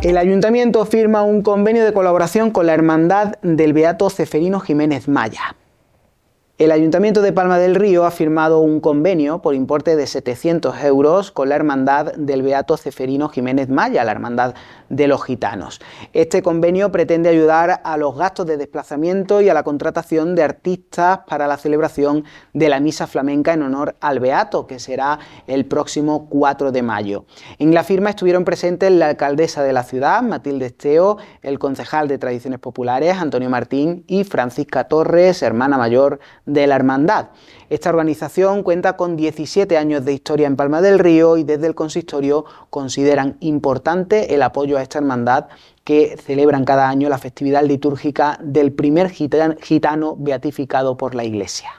El ayuntamiento firma un convenio de colaboración con la Hermandad del Beato Ceferino Jiménez Maya. El Ayuntamiento de Palma del Río ha firmado un convenio por importe de 700 euros con la Hermandad del Beato Ceferino Jiménez Maya, la Hermandad de los Gitanos. Este convenio pretende ayudar a los gastos de desplazamiento y a la contratación de artistas para la celebración de la misa flamenca en honor al Beato, que será el próximo 4 de mayo. En la firma estuvieron presentes la alcaldesa de la ciudad, Matilde Esteo, el concejal de Tradiciones Populares, Antonio Martín, y Francisca Torres, hermana mayor de la Hermandad. Esta organización cuenta con 17 años de historia en Palma del Río y desde el consistorio consideran importante el apoyo a esta hermandad que celebran cada año la festividad litúrgica del primer gitano beatificado por la Iglesia.